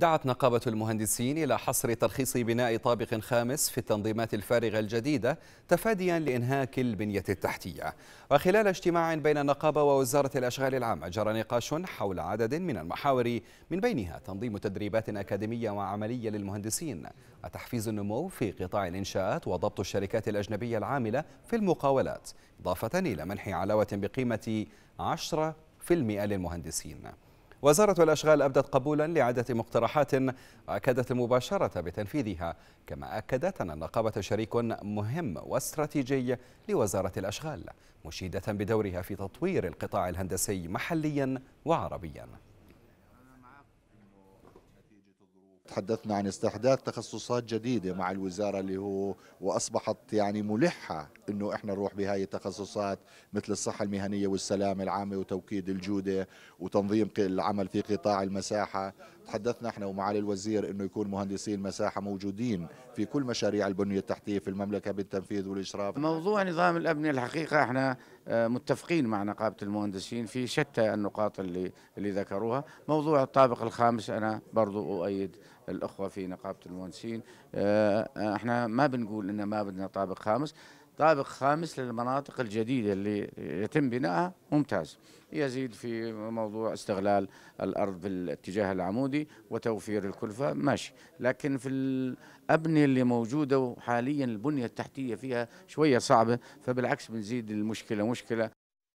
دعت نقابة المهندسين إلى حصر ترخيص بناء طابق خامس في التنظيمات الفارغة الجديدة تفاديا لإنهاك البنية التحتية وخلال اجتماع بين النقابة ووزارة الأشغال العامة جرى نقاش حول عدد من المحاور من بينها تنظيم تدريبات أكاديمية وعملية للمهندسين وتحفيز النمو في قطاع الإنشاءات وضبط الشركات الأجنبية العاملة في المقاولات إضافة إلى منح علاوة بقيمة 10% للمهندسين وزارة الأشغال أبدت قبولا لعدة مقترحات أكدت المباشرة بتنفيذها كما أكدت أن النقابة شريك مهم واستراتيجي لوزارة الأشغال مشيدة بدورها في تطوير القطاع الهندسي محليا وعربيا تحدثنا عن استحداث تخصصات جديدة مع الوزارة اللي هو وأصبحت يعني ملحة أنه إحنا نروح بهاي التخصصات مثل الصحة المهنية والسلامة العامة وتوكيد الجودة وتنظيم العمل في قطاع المساحة تحدثنا احنا ومعالي الوزير انه يكون مهندسي المساحه موجودين في كل مشاريع البنيه التحتيه في المملكه بالتنفيذ والاشراف موضوع نظام الابنيه الحقيقه احنا آه، متفقين مع نقابه المهندسين في شتى النقاط اللي اللي ذكروها موضوع الطابق الخامس انا برضو اؤيد الاخوه في نقابه المهندسين آه، آه، احنا ما بنقول ان ما بدنا طابق خامس طابق خامس للمناطق الجديدة اللي يتم بنائها ممتاز يزيد في موضوع استغلال الأرض في الاتجاه العمودي وتوفير الكلفة ماشي لكن في الأبنية اللي موجودة وحاليا البنية التحتية فيها شوية صعبة فبالعكس بنزيد المشكلة مشكلة